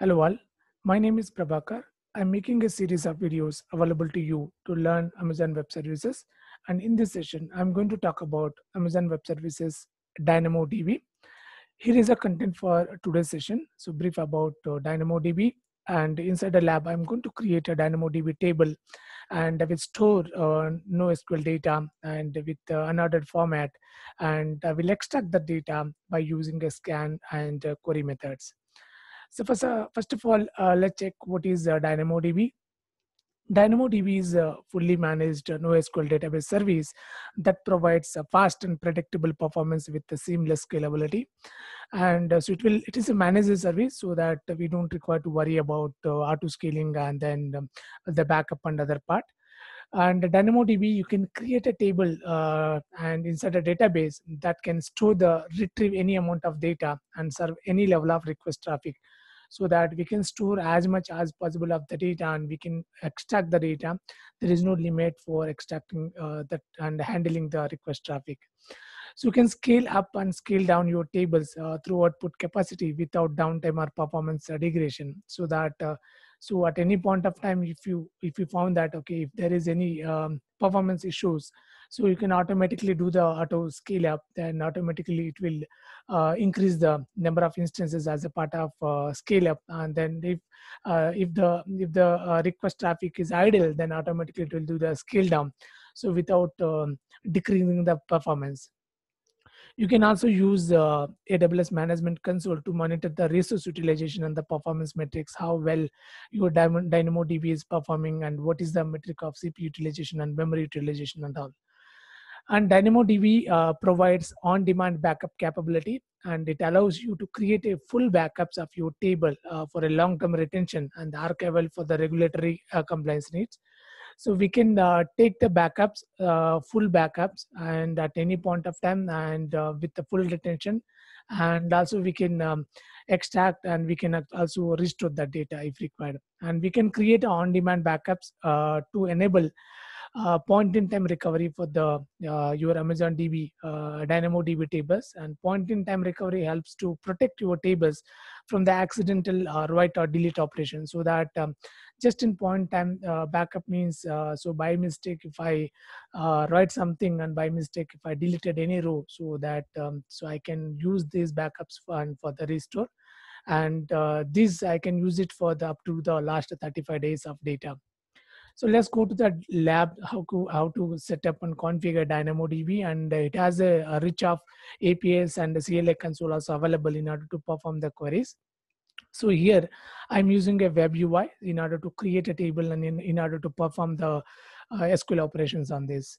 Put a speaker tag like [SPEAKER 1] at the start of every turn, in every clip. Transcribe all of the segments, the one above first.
[SPEAKER 1] Hello all, my name is Prabhakar. I'm making a series of videos available to you to learn Amazon Web Services. And in this session, I'm going to talk about Amazon Web Services DynamoDB. Here is a content for today's session. So brief about uh, DynamoDB. And inside the lab, I'm going to create a DynamoDB table and I will store uh, NoSQL data and with uh, unordered format. And I will extract the data by using a scan and uh, query methods. So first, uh, first of all, uh, let's check what is uh, DynamoDB. DynamoDB is a fully managed uh, NoSQL database service that provides fast and predictable performance with seamless scalability. And uh, so it will it is a managed service so that we don't require to worry about uh, auto scaling and then um, the backup and other part and DynamoDB, you can create a table uh, and inside a database that can store the retrieve any amount of data and serve any level of request traffic so that we can store as much as possible of the data and we can extract the data. There is no limit for extracting uh, that and handling the request traffic. So you can scale up and scale down your tables uh, through output capacity without downtime or performance degradation so that uh, so at any point of time if you if you found that okay if there is any um, performance issues so you can automatically do the auto scale up then automatically it will uh, increase the number of instances as a part of uh, scale up and then if uh, if the if the uh, request traffic is idle then automatically it will do the scale down so without um, decreasing the performance you can also use uh, AWS Management Console to monitor the resource utilization and the performance metrics, how well your DynamoDB is performing and what is the metric of CPU utilization and memory utilization and all. And DynamoDB uh, provides on-demand backup capability and it allows you to create a full backups of your table uh, for a long-term retention and archival for the regulatory uh, compliance needs so we can uh, take the backups uh, full backups and at any point of time and uh, with the full retention and also we can um, extract and we can also restore the data if required and we can create on demand backups uh, to enable uh, point in time recovery for the uh, your amazon db dynamo db tables and point in time recovery helps to protect your tables from the accidental uh, write or delete operation so that um, just in point time uh, backup means uh, so by mistake if i uh, write something and by mistake if i deleted any row so that um, so i can use these backups for, and for the restore and uh, this i can use it for the up to the last 35 days of data so let's go to the lab, how to, how to set up and configure DynamoDB. And it has a, a rich of APIs and the CLA console also available in order to perform the queries. So here I'm using a web UI in order to create a table and in, in order to perform the uh, SQL operations on this.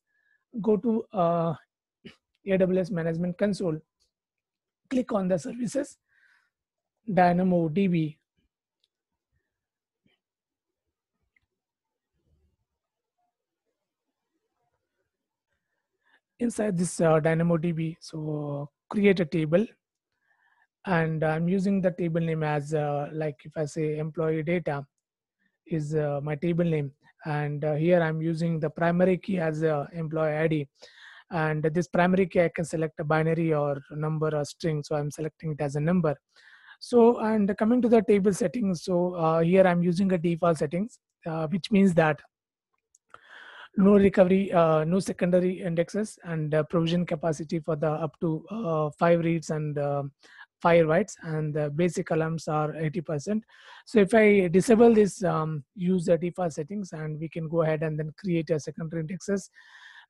[SPEAKER 1] Go to uh, AWS Management Console, click on the services, DynamoDB inside this uh, DynamoDB, so create a table and I'm using the table name as uh, like if I say employee data is uh, my table name and uh, here I'm using the primary key as uh, employee ID and this primary key I can select a binary or number or string so I'm selecting it as a number so and coming to the table settings so uh, here I'm using a default settings uh, which means that no recovery, uh, no secondary indexes, and uh, provision capacity for the up to uh, five reads and um, five writes, and the basic alarms are 80%. So if I disable this um, use the default settings, and we can go ahead and then create a secondary indexes,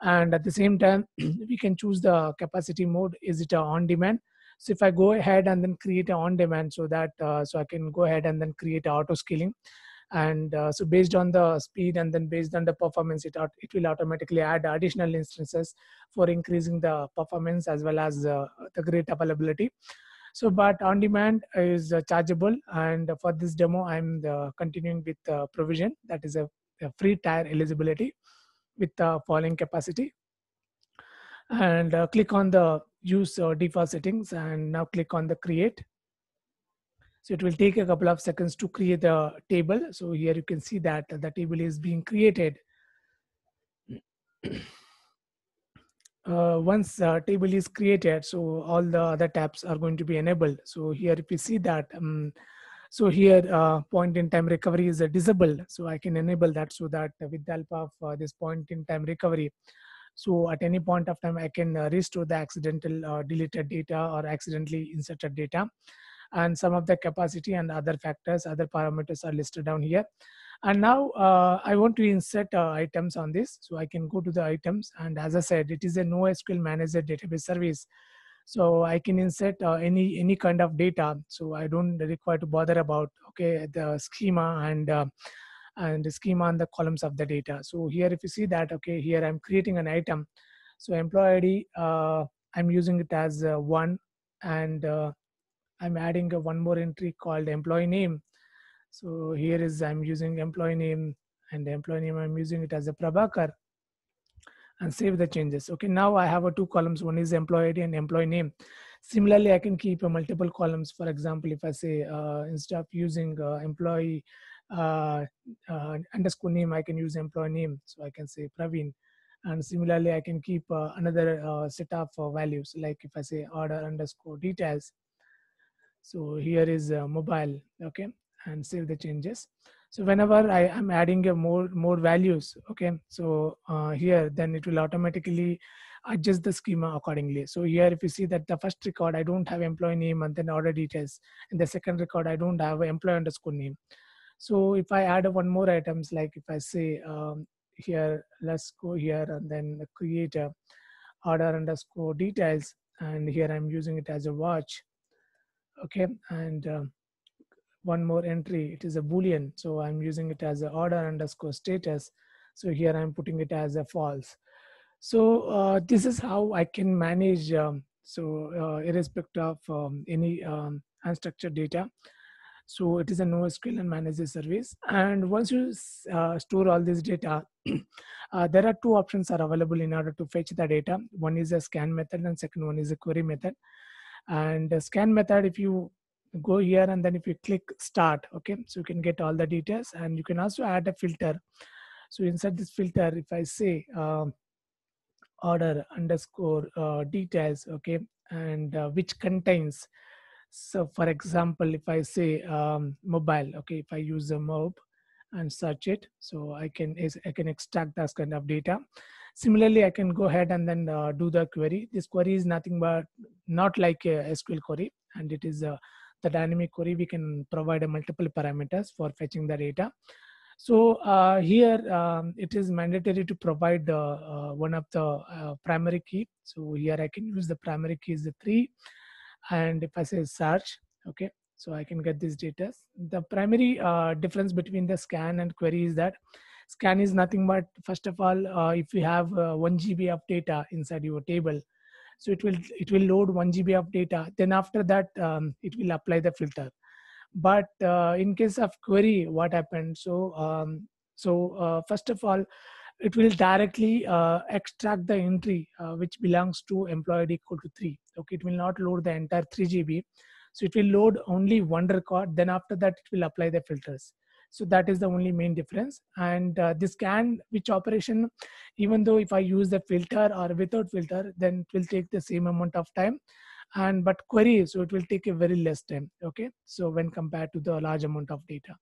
[SPEAKER 1] and at the same time we can choose the capacity mode. Is it on demand? So if I go ahead and then create on demand so that uh, so I can go ahead and then create auto scaling and uh, so based on the speed and then based on the performance it, it will automatically add additional instances for increasing the performance as well as uh, the great availability so but on demand is uh, chargeable and for this demo i'm uh, continuing with provision that is a, a free tier eligibility with the following capacity and uh, click on the use uh, default settings and now click on the create so it will take a couple of seconds to create the table. So here you can see that the table is being created. Uh, once the table is created, so all the other tabs are going to be enabled. So here if you see that, um, so here uh, point in time recovery is uh, disabled. So I can enable that so that with the help of uh, this point in time recovery, so at any point of time, I can uh, restore the accidental uh, deleted data or accidentally inserted data and some of the capacity and other factors, other parameters are listed down here. And now uh, I want to insert uh, items on this. So I can go to the items. And as I said, it is a NoSQL Manager database service. So I can insert uh, any, any kind of data. So I don't require to bother about, okay, the schema and uh, and the schema and the columns of the data. So here, if you see that, okay, here I'm creating an item. So employee ID, uh, I'm using it as uh, one and I'm adding a one more entry called employee name. So here is I'm using employee name and employee name I'm using it as a Prabhakar and save the changes. Okay, now I have a two columns. One is employee ID and employee name. Similarly, I can keep a multiple columns. For example, if I say uh, instead of using uh, employee uh, uh underscore name, I can use employee name. So I can say Praveen. And similarly, I can keep uh, another uh, set of values. Like if I say order underscore details, so here is uh, mobile okay and save the changes so whenever i am adding a more more values okay so uh, here then it will automatically adjust the schema accordingly so here if you see that the first record i don't have employee name and then order details and the second record i don't have employee underscore name so if i add one more items like if i say um, here let's go here and then create a order underscore details and here i'm using it as a watch okay and uh, one more entry it is a boolean so i'm using it as a order underscore status so here i'm putting it as a false so uh, this is how i can manage um, so uh, irrespective of um, any um, unstructured data so it is a NoSQL and manages service. And once you uh, store all this data, uh, there are two options are available in order to fetch the data. One is a scan method and second one is a query method and scan method if you go here and then if you click start okay so you can get all the details and you can also add a filter so inside this filter if i say um, order underscore uh, details okay and uh, which contains so for example if i say um, mobile okay if i use a mob and search it so i can i can extract that kind of data Similarly, I can go ahead and then uh, do the query. This query is nothing but not like a SQL query and it is uh, the dynamic query. We can provide a multiple parameters for fetching the data. So uh, here um, it is mandatory to provide the uh, one of the uh, primary key. So here I can use the primary key is the three. And if I say search, okay, so I can get these data. The primary uh, difference between the scan and query is that scan is nothing but first of all uh, if you have uh, 1 gb of data inside your table so it will it will load 1 gb of data then after that um, it will apply the filter but uh, in case of query what happened so um, so uh, first of all it will directly uh, extract the entry uh, which belongs to employee equal to 3 okay it will not load the entire 3 gb so it will load only one record then after that it will apply the filters so that is the only main difference and uh, this can which operation even though if i use the filter or without filter then it will take the same amount of time and but query so it will take a very less time okay so when compared to the large amount of data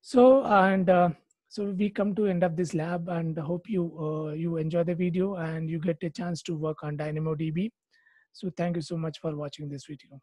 [SPEAKER 1] so and uh, so we come to end of this lab and hope you uh, you enjoy the video and you get a chance to work on dynamodb so thank you so much for watching this video